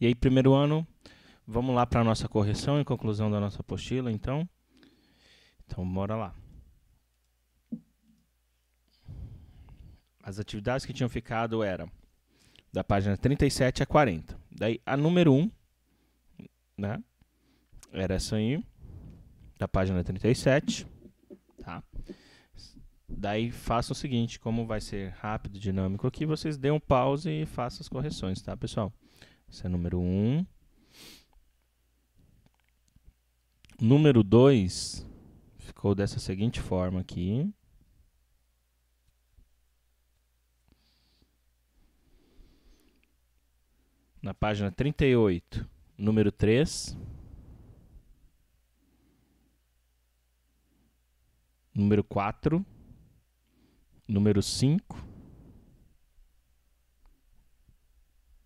E aí, primeiro ano, vamos lá para a nossa correção e conclusão da nossa apostila, então. Então, bora lá. As atividades que tinham ficado eram da página 37 a 40. Daí, a número 1, né? Era essa aí, da página 37, tá? Daí faça o seguinte, como vai ser rápido, dinâmico aqui, vocês dêem um pause e façam as correções, tá, pessoal? Esse é número Um. Número dois ficou dessa seguinte forma aqui. Na página 38, número 3. Número 4. Número 5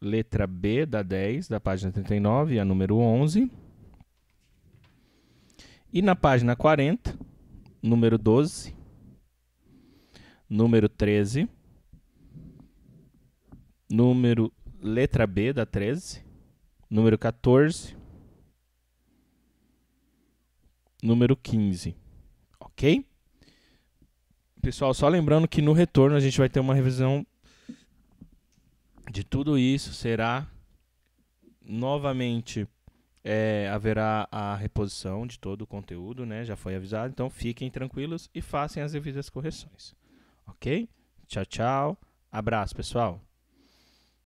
letra B da 10, da página 39, a número 11. E na página 40, número 12, número 13, número letra B da 13, número 14, número 15. OK? Pessoal, só lembrando que no retorno a gente vai ter uma revisão de tudo isso será novamente é, haverá a reposição de todo o conteúdo, né? Já foi avisado, então fiquem tranquilos e façam as devidas correções. Ok? Tchau, tchau. Abraço, pessoal.